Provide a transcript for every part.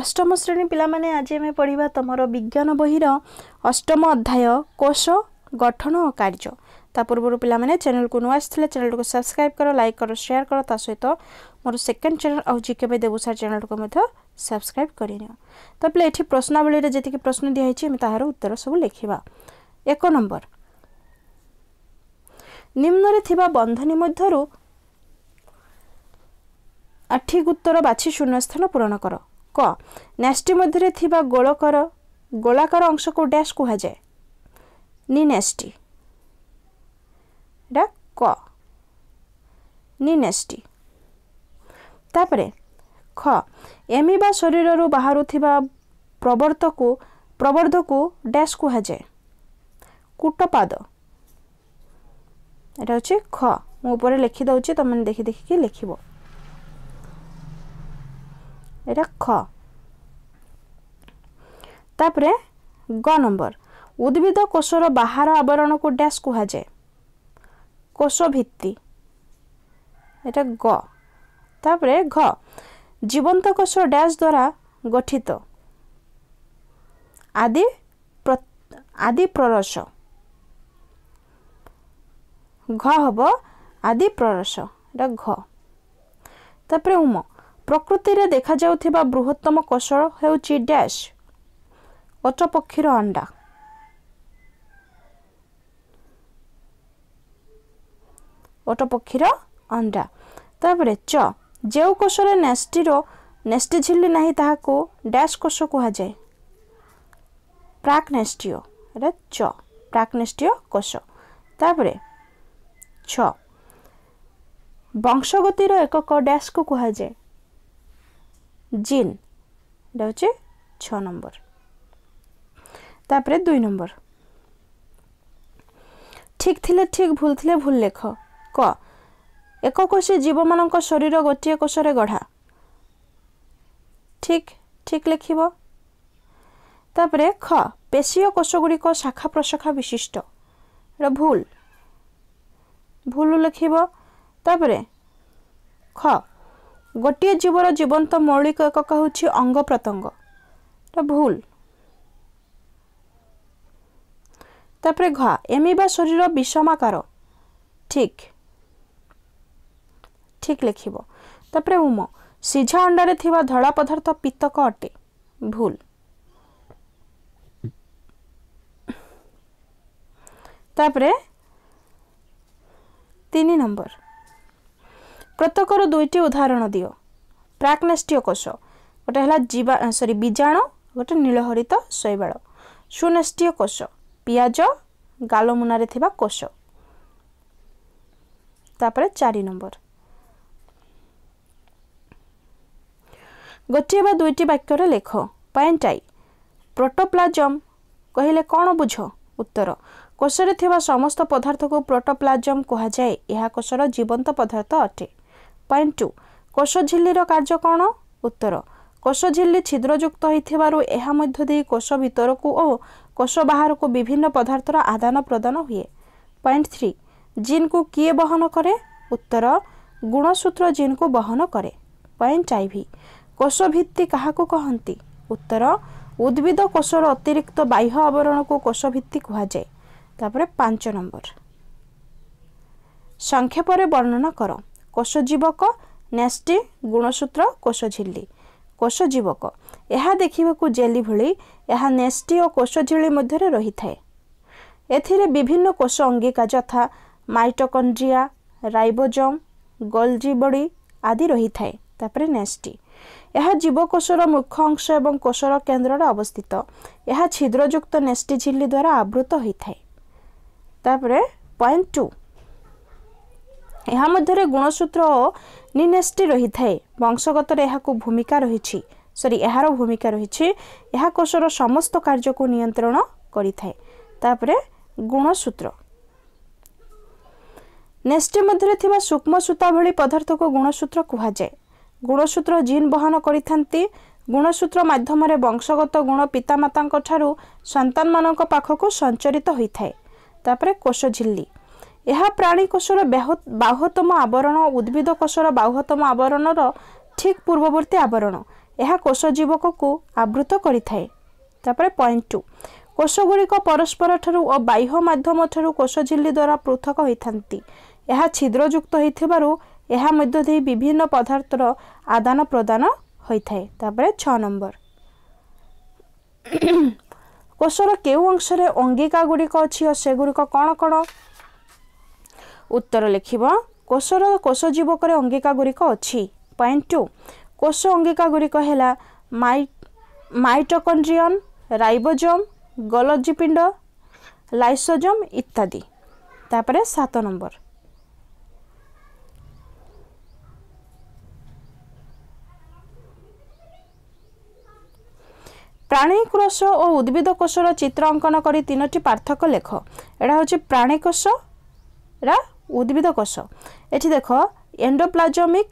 ଅଷ୍ଟମ ଶ୍ରେଣୀ ପିଲାମାନେ ଆଜି ଆମେ ପଢ଼ିବା ତୁମର ବିଜ୍ଞାନ ବହିର ଅଷ୍ଟମ ଅଧ୍ୟାୟ କୋଷ ଗଠନ ଓ କାର୍ଯ୍ୟ ତା ପୂର୍ବରୁ ପିଲାମାନେ ଚ୍ୟାନେଲକୁ ନୂଆ ଆସିଥିଲେ ଚ୍ୟାନେଲକୁ ସବସ୍କ୍ରାଇବ୍ କର ଲାଇକ୍ କର ସେୟାର କର ତା ସହିତ ମୋର ସେକେଣ୍ଡ ଚ୍ୟାନେଲ ଆଉ ଜି କେବେ ଦେବୁସାର ଚ୍ୟାନେଲକୁ ମଧ୍ୟ ସବସ୍କ୍ରାଇବ୍ କରିନିଅ ତାପରେ ଏଠି ପ୍ରଶ୍ନାବଳୀରେ ଯେତିକି ପ୍ରଶ୍ନ ଦିଆହେଇଛି ଆମେ ତାହାର ଉତ୍ତର ସବୁ ଲେଖିବା ଏକ ନମ୍ବର ନିମ୍ନରେ ଥିବା ବନ୍ଧନୀ ମଧ୍ୟରୁ ଆଠିକ ଉତ୍ତର ବାଛି ଶୂନ୍ୟ ସ୍ଥାନ ପୂରଣ କର କ ନ୍ୟାଷ୍ଟି ମଧ୍ୟରେ ଥିବା ଗୋଳକର ଗୋଳାକାର ଅଂଶକୁ ଡ୍ୟାସ୍ କୁହାଯାଏ ନି ନିନେଷ୍ଟି ଏଇଟା କ ନିନେଷ୍ଟି ତାପରେ ଖ ଏମି ବା ଶରୀରରୁ ବାହାରୁଥିବା ପ୍ରବର୍ତ୍ତକୁ ପ୍ରବର୍ଦ୍ଧକୁ ଡ୍ୟାସ୍ କୁହାଯାଏ କୁଟପାଦ ଏଇଟା ହେଉଛି ଖ ମୁଁ ଉପରେ ଲେଖିଦେଉଛି ତୁମେ ଦେଖି ଦେଖିକି ଲେଖିବ এটা খ ତାପରେ ଗ ନମ୍ବର ଉଦ୍ଭିଦ କୋଷର ବାହାର ଆବରଣକୁ ଡ୍ୟାସ୍ କୁହାଯାଏ কোষ ভিত্তি এটা গ তারপরে ঘ জীবন্ত কোষ ড্যাশ দ্বারা গঠিত আদি আদি প্ররস ঘ হব আদি প্ররস এটা ঘ তারপরে উম ପ୍ରକୃତିରେ ଦେଖାଯାଉଥିବା ବୃହତ୍ତମ କୋଷ ହେଉଛି ଡ୍ୟାସ୍ ଅଟପକ୍ଷୀର ଅଣ୍ଡା ଓଟପକ୍ଷୀର ଅଣ୍ଡା ତାପରେ ଚ ଯେଉଁ କୋଷରେ ନେଷ୍ଟିର ନେଷ୍ଟି ଝିଲି ନାହିଁ ତାହାକୁ ଡ୍ୟାସ୍ କୋଷ କୁହାଯାଏ ପ୍ରାକ୍ନେଷ୍ଟିଓ ଏଇଟା ଚ ପ୍ରାକ୍ନେଷ୍ଟିଓ କୋଷ ତାପରେ ଛ ବଂଶଗତିର ଏକକ ଡ୍ୟାସ୍କୁ କୁହାଯାଏ জিন এটা হচ্ছে ছ নম্বর তারপরে দুই নম্বর ঠিক থিলে ঠিক ভুল থিলে ভুল লেখ ক এককোষী জীবমানଙ୍କ শরীর ଗୋଟିଏ কোষରେ গঢ়ା ঠিক ঠিক লেখিব তারপরে খ পেশীয় কোষগুড়িক শাখা প্রশাখা বিশিষ্ট এটা ভুল ভুল লেখিব তারপরে খ ଗୋଟିଏ ଜୀବର ଜୀବନ୍ତ ମୌଳିକ ଏକକ ହେଉଛି ଅଙ୍ଗ ପ୍ରତ୍ୟଙ୍ଗ ଏଟା ଭୁଲ ତାପରେ ଘା ଏମିବା ଶରୀର ବିଷମାକାର ଠିକ୍ ଠିକ୍ ଲେଖିବ ତାପରେ ଉମ ସିଝା ଅଣ୍ଡାରେ ଥିବା ଧଳା ପଦାର୍ଥ ପିତକ ଅଟେ ଭୁଲ ତାପରେ ତିନି ନମ୍ବର প্রত্যেকর দুইটি উদাহরণ দিও প্রাকনাষ্টীয় কোষ গোটে হল জীবা সরি বীজাণু গোটে নীলহরিত শৈবাল সুনাষ্টীয় কোষ পিঁয়াজ গালমুনারে থাকা কোষ তাপরে চারি নম্বর ଗୋଟିଏ ବା ଦୁଇଟି ବାକ୍ୟରେ ଲେଖ ପାଏଣ୍ଟାଇ ପ୍ରୋଟୋପ୍ଲାଜମ୍ କହିଲେ କ'ଣ ବୁଝ ଉତ୍ତର କୋଷରେ ଥିବା ସମସ୍ତ ପଦାର୍ଥକୁ ପ୍ରୋଟୋପ୍ଲାଜମ୍ କୁହାଯାଏ ଏହା କୋଷର ଜୀବନ୍ତ ପଦାର୍ଥ ଅଟେ ପଏଣ୍ଟ ଟୁ କୋଷଝିଲ୍ଲିର କାର୍ଯ୍ୟ କ'ଣ ଉତ୍ତର କୋଷଝିଲ୍ଲି ଛିଦ୍ରଯୁକ୍ତ ହୋଇଥିବାରୁ ଏହା ମଧ୍ୟ ଦେଇ କୋଷ ଭିତରକୁ ଓ କୋଷ ବାହାରକୁ ବିଭିନ୍ନ ପଦାର୍ଥର ଆଦାନ ପ୍ରଦାନ ହୁଏ ପଏଣ୍ଟ ଥ୍ରୀ ଜିନ୍କୁ କିଏ ବହନ କରେ ଉତ୍ତର ଗୁଣସୂତ୍ର ଜିନ୍କୁ ବହନ କରେ ପଏଣ୍ଟ କୋଷ ଭିତ୍ତି କାହାକୁ କହନ୍ତି ଉତ୍ତର ଉଦ୍ଭିଦ କୋଷର ଅତିରିକ୍ତ ବାହ୍ୟ ଆବରଣକୁ କୋଷ ଭିତ୍ତି କୁହାଯାଏ ତାପରେ ପାଞ୍ଚ ନମ୍ବର ସଂକ୍ଷେପରେ ବର୍ଣ୍ଣନା କର କୋଷଜୀବକ ନ୍ୟାଷ୍ଟି ଗୁଣସୂତ୍ର କୋଷଝିଲ୍ଲି କୋଷଜୀବକ ଏହା ଦେଖିବାକୁ ଜେଲି ଭଳି ଏହା ନେଷ୍ଟି ଓ କୋଷଝିଲ୍ଲି ମଧ୍ୟରେ ରହିଥାଏ ଏଥିରେ ବିଭିନ୍ନ କୋଷ ଅଙ୍ଗିକା ଯଥା ମାଇଟୋକଣ୍ଡ୍ରିଆ ରାଇବୋଜମ୍ ଗୋଲ୍ଜି ବଡ଼ି ଆଦି ରହିଥାଏ ତାପରେ ନେଷ୍ଟି ଏହା ଜୀବକୋଷର ମୁଖ୍ୟ ଅଂଶ ଏବଂ କୋଷର କେନ୍ଦ୍ରରେ ଅବସ୍ଥିତ ଏହା ଛିଦ୍ରଯୁକ୍ତ ନେଷ୍ଟି ଝିଲ୍ଲି ଦ୍ୱାରା ଆବୃତ ହୋଇଥାଏ ତାପରେ ପଏଣ୍ଟ ଟୁ ଏହା ମଧ୍ୟରେ ଗୁଣସୂତ୍ର ଓ ନିନେଷ୍ଟି ରହିଥାଏ ବଂଶଗତରେ ଏହାକୁ ଭୂମିକା ରହିଛି ସରି ଏହାର ଭୂମିକା ରହିଛି ଏହା କୋଷର ସମସ୍ତ କାର୍ଯ୍ୟକୁ ନିୟନ୍ତ୍ରଣ କରିଥାଏ ତାପରେ ଗୁଣସୂତ୍ର ନେଷ୍ଟି ମଧ୍ୟରେ ଥିବା ସୂକ୍ଷ୍ମ ସୂତା ଭଳି ପଦାର୍ଥକୁ ଗୁଣସୂତ୍ର କୁହାଯାଏ ଗୁଣସୂତ୍ର ଜିନ୍ ବହନ କରିଥାନ୍ତି ଗୁଣସୂତ୍ର ମାଧ୍ୟମରେ ବଂଶଗତ ଗୁଣ ପିତାମାତାଙ୍କଠାରୁ ସନ୍ତାନମାନଙ୍କ ପାଖକୁ ସଞ୍ଚରିତ ହୋଇଥାଏ ତାପରେ କୋଷ ଝିଲ୍ଲି ଏହା ପ୍ରାଣୀକୋଷର ବାହୁତମ ଆବରଣ ଉଦ୍ଭିଦ କୋଷର ବାହୁତମ ଆବରଣର ଠିକ୍ ପୂର୍ବବର୍ତ୍ତୀ ଆବରଣ ଏହା କୋଷ ଜୀବକକୁ ଆବୃତ କରିଥାଏ ତାପରେ ପଏଣ୍ଟ ଟୁ କୋଷଗୁଡ଼ିକ ପରସ୍ପରଠାରୁ ଓ ବାହ୍ୟ ମାଧ୍ୟମଠାରୁ କୋଷ ଝିଲ୍ଲୀ ଦ୍ୱାରା ପୃଥକ ହୋଇଥାନ୍ତି ଏହା ଛିଦ୍ରଯୁକ୍ତ ହୋଇଥିବାରୁ ଏହା ମଧ୍ୟ ଦେଇ ବିଭିନ୍ନ ପଦାର୍ଥର ଆଦାନ ପ୍ରଦାନ ହୋଇଥାଏ ତାପରେ ଛଅ ନମ୍ବର କୋଷର କେଉଁ ଅଂଶରେ ଅଙ୍ଗିକା ଗୁଡ଼ିକ ଅଛି ଓ ସେଗୁଡ଼ିକ କ'ଣ କ'ଣ ଉତ୍ତର ଲେଖିବ କୋଷର କୋଷ ଜୀବକରେ ଅଙ୍ଗିକାଗୁଡ଼ିକ ଅଛି ପଏଣ୍ଟ ଟୁ କୋଷ ଅଙ୍ଗିକାଗୁଡ଼ିକ ହେଲା ମାଇ ମାଇଟୋକଣ୍ଡ୍ରିଅନ୍ ରାଇବୋଜୋମ୍ ଗଲଜି ପିଣ୍ଡ ଲାଇସୋଜୋମ୍ ଇତ୍ୟାଦି ତାପରେ ସାତ ନମ୍ବର ପ୍ରାଣୀ କୋଷ ଓ ଉଦ୍ଭିଦ କୋଷର ଚିତ୍ର ଅଙ୍କନ କରି ତିନୋଟି ପାର୍ଥକ୍ୟ ଲେଖ ଏଇଟା ହେଉଛି ପ୍ରାଣୀ କୋଷର উদ্ভিদ কোষ এটি দেখ এন্ডোপ্লাজমিক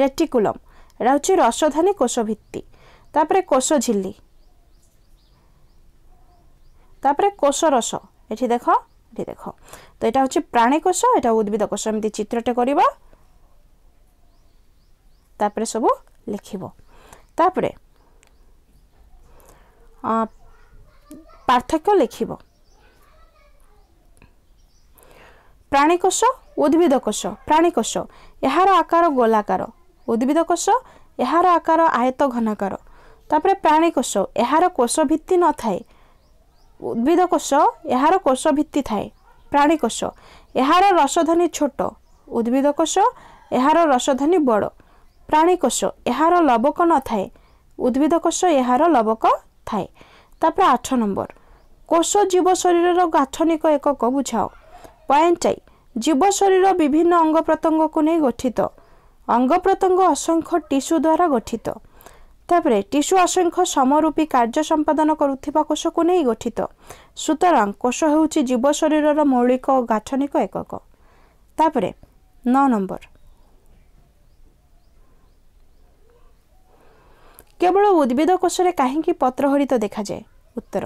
রেটিকুলম এটা হচ্ছে রসধানী কোষ ভিত্তি তাপরে কোষ ঝিল্লি তাপরে কোষ রস এটি দেখ এটি দেখ তো এটা হচ্ছে প্রাণী কোষ এটা উদ্ভিদ কোষ এমনি চিত্রটে করিবা তাপরে সবু লিখিব তাপরে পার্থক্য লিখিব ପ୍ରାଣୀକୋଷ ଉଦ୍ଭିଦ କୋଷ ପ୍ରାଣୀକୋଷ ଏହାର ଆକାର ଗୋଲାକାର ଉଦ୍ଭିଦ କୋଷ ଏହାର ଆକାର ଆୟତ ଘନାକାର ତାପରେ ପ୍ରାଣୀକୋଷ ଏହାର କୋଷ ଭିତ୍ତି ନଥାଏ ଉଦ୍ଭିଦ କୋଷ ଏହାର କୋଷ ଭିତ୍ତି ଥାଏ ପ୍ରାଣୀକୋଷ ଏହାର ରସଧ୍ୱନି ଛୋଟ ଉଦ୍ଭିଦ କୋଷ ଏହାର ରସଧ୍ୱନି ବଡ଼ ପ୍ରାଣୀକୋଷ ଏହାର ଲବକ ନଥାଏ ଉଦ୍ଭିଦ କୋଷ ଏହାର ଲବକ ଥାଏ ତାପରେ ଆଠ ନମ୍ବର କୋଷ ଜୀବ ଶରୀରର ଗାଠନିକ ଏକକ ବୁଝାଅ পয়েন্টাই জীব শরীর বিভিন্ন অঙ্গ প্রত্যঙ্গকে নিয়ে গঠিত অঙ্গ প্রত্যঙ্গ অসংখ্য টিস্যু দ্বারা গঠিত তাপরে টিস্যু অসংখ্য সমরূপী কার্য সম্পাদন করুথিবা কোষকে নিয়ে গঠিত সুতরাং কোষ হচ্ছে জীব শরীরর মৌলিক ও গাঠনিক একক তাপরে ন নম্বর কেবল উদ্ভিদ কোষের কাহিঁকি পত্রহরিত দেখা যায় উত্তর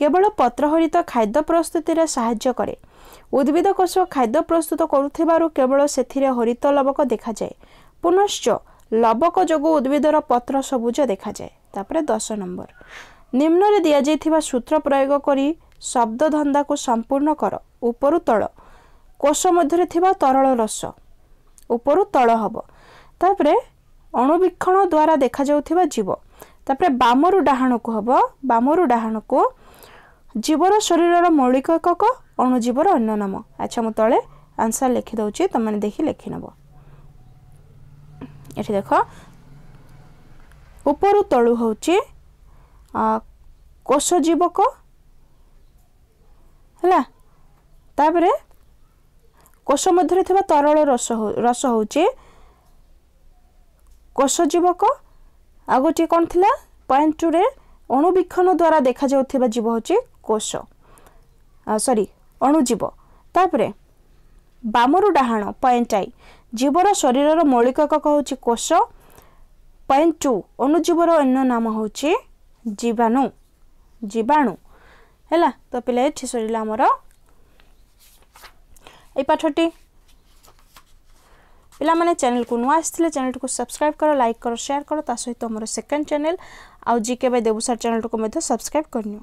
কেবল পত্রহরিত খাদ্য প্রস্তুতিরে সাহায্য করে ଉଦ୍ଭିଦ କୋଷ ଖାଦ୍ୟ ପ୍ରସ୍ତୁତ କରୁଥିବାରୁ କେବଳ ସେଥିରେ ହରିତ ଲବକ ଦେଖାଯାଏ ପୁନଶ୍ଚ ଲବକ ଯୋଗୁଁ ଉଦ୍ଭିଦର ପତ୍ର ସବୁଜ ଦେଖାଯାଏ ତାପରେ ଦଶ ନମ୍ବର ନିମ୍ନରେ ଦିଆଯାଇଥିବା ସୂତ୍ର ପ୍ରୟୋଗ କରି ଶବ୍ଦଧନ୍ଦାକୁ ସମ୍ପୂର୍ଣ୍ଣ କର ଉପରୁ ତଳ କୋଷ ମଧ୍ୟରେ ଥିବା ତରଳ ରସ ଉପରୁ ତଳ ହେବ ତାପରେ ଅଣୁବୀକ୍ଷଣ ଦ୍ୱାରା ଦେଖାଯାଉଥିବା ଜୀବ ତାପରେ ବାମରୁ ଡାହାଣକୁ ହେବ ବାମରୁ ଡାହାଣକୁ ଜୀବର ଶରୀରର ମୌଳିକ ଏକକ ଅଣୁଜୀବର ଅନ୍ୟ ନାମ ଆଚ୍ଛା ମୁଁ ତଳେ ଆନ୍ସର୍ ଲେଖିଦେଉଛି ତୁମେ ଦେଖି ଲେଖି ନେବ ଏଠି ଦେଖ ଉପରୁ ତଳୁ ହେଉଛି କୋଷ ଜୀବକ ହେଲା ତାପରେ କୋଷ ମଧ୍ୟରେ ଥିବା ତରଳ ରସ ରସ ହେଉଛି କୋଷ ଜୀବକ ଆଉ ଗୋଟିଏ କ'ଣ ଥିଲା ପଏଣ୍ଟ ଟୁରେ ଅଣୁବୀକ୍ଷଣ ଦ୍ୱାରା ଦେଖାଯାଉଥିବା ଜୀବ ହେଉଛି କୋଷ ସରି ଅଣୁଜୀବ ତାପରେ ବାମରୁ ଡାହାଣ ପଏଣ୍ଟ ଆଇ ଜୀବର ଶରୀରର ମୌଳିକ ଏକକ ହେଉଛି କୋଷ ପଏଣ୍ଟ ଟୁ ଅନୁଜୀବର ଅନ୍ୟ ନାମ ହେଉଛି ଜୀବାଣୁ ଜୀବାଣୁ ହେଲା ତ ପିଲା ଏଠି ସରିଲା ଆମର এই পাঠটি ପିଲାମାନେ ଚ୍ୟାନେଲକୁ ନୂଆ ଆସିଥିଲେ ଚ୍ୟାନେଲଟିକୁ ସବସ୍କ୍ରାଇବ୍ କର ଲାଇକ୍ କର ସେୟାର କର ତା ସହିତ ଆମର ସେକେଣ୍ଡ ଚ୍ୟାନେଲ ଆଉ ଜି କେବେ ଦେବୁସାର ଚ୍ୟାନେଲଟିକୁ ମଧ୍ୟ ସବସ୍କ୍ରାଇବ୍ କରିନିଅ